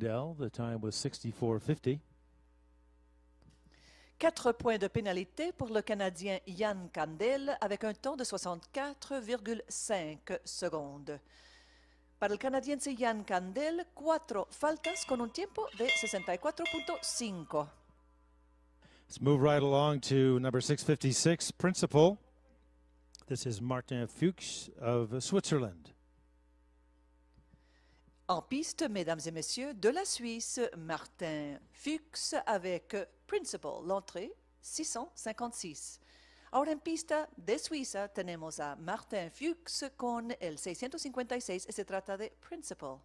The time was 64.50. Quatre points de pénalité pour le Canadien Yann Kandel avec un temps de 64,5 secondes. Para el canadiense Yann Kandel, cuatro faltas con un tiempo de 64.5. Let's move right along to number 656, Principal. This is Martin Fuchs of Switzerland. En piste, mesdames et messieurs, de la Suisse, Martin Fuchs avec Principal, l'entrée 656. Ahora en pista de Suiza tenemos a Martin Fuchs con el 656 y se trata de Principal.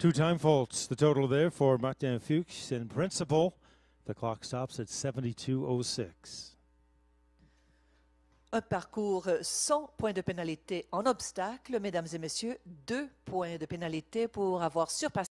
Two-time faults, the total there for Martin Fuchs. In principle, the clock stops at 72.06. Un parcours sans points de pénalité en obstacle, mesdames et messieurs, deux points de pénalité pour avoir surpassé